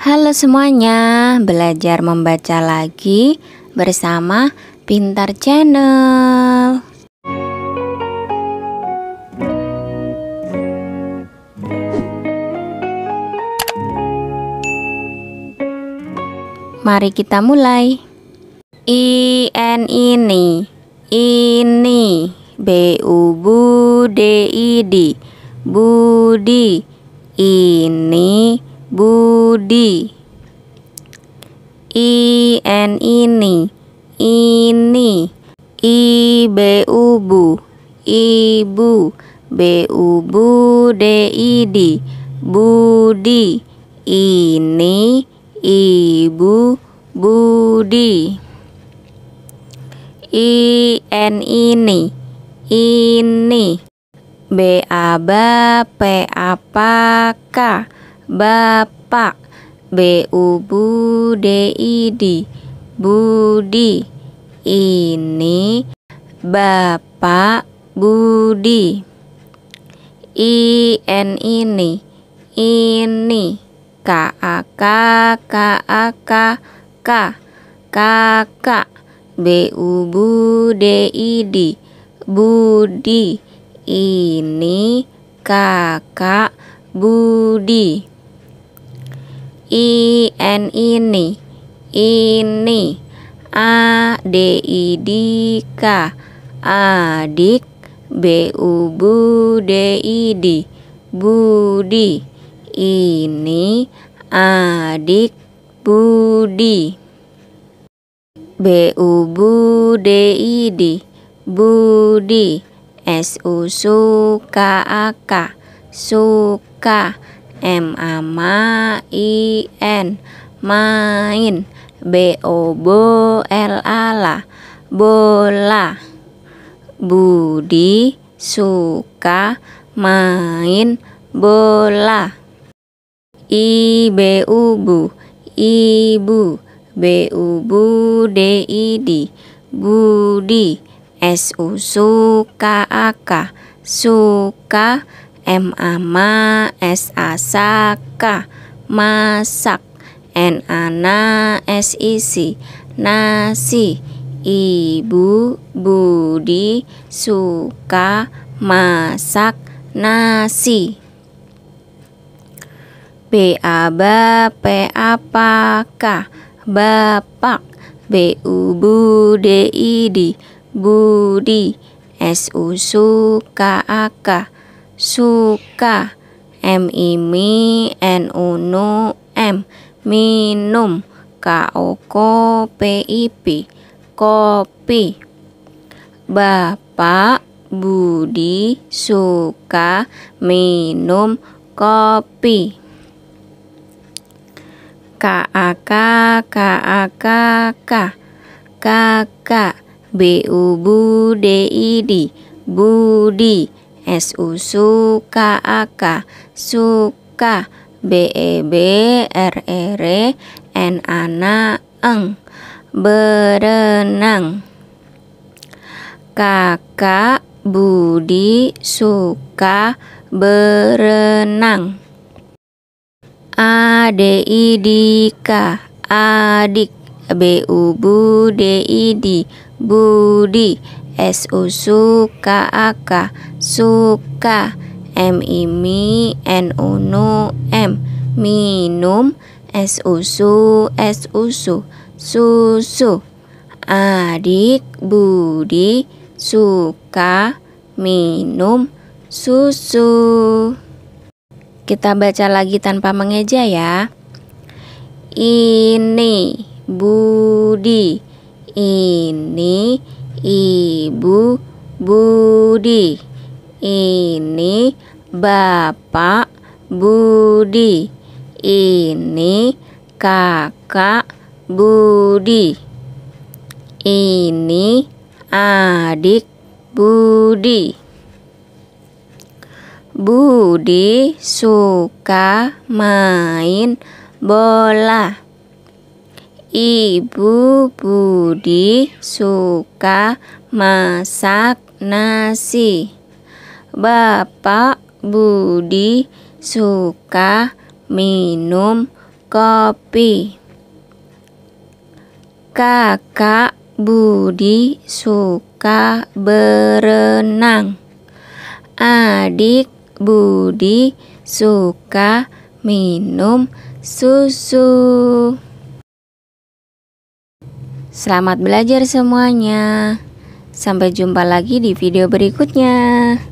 Halo semuanya, belajar membaca lagi bersama Pintar Channel. Mari kita mulai. I N ini, ini, B U B D I D, Budi, ini Budi I N ini Ini I B U bu Ibu B U bu D I D Budi Ini Ibu Budi I N ini Ini B A B P A P K Bapak B U B U D I D Budi Ini Bapak Budi I N ini Ini K A K K A K K Kakak B U B U D I D Budi Ini kakak Budi i n ini ini a d i d k adik b u b d i d budi ini adik budi b u b d i d budi s u suka u a k suka M A M I N main B O B L A L A bola Budi suka main bola I B U bu ibu B U bu D I D budi S U suka aka suka M ama S asaka masak N ana S isi nasi Ibu Budi suka masak nasi B aba P apakah bapak B u bu d i di budi S u suka aka suka m I mi n U unu m minum k o ko p i p kopi bapak Budi suka minum kopi k k k a K k kakak B U B U D I D Budi SU suka aka suka BEB RERE N ana eng berenang kakak Budi suka berenang Adidika adik B U B D I D Budi S U su K A K suka M I mi N U nu M minum S U su S U su susu adik Budi suka minum susu kita baca lagi tanpa mengeja ya ini Budi ini Ibu Budi. Ini Bapak Budi. Ini Kakak Budi. Ini adik Budi. Budi suka main bola. Ibu Budi suka masak nasi. Bapak Budi suka minum kopi. Kakak Budi suka berenang. Adik Budi suka minum susu. Selamat belajar semuanya. Sampai jumpa lagi di video berikutnya.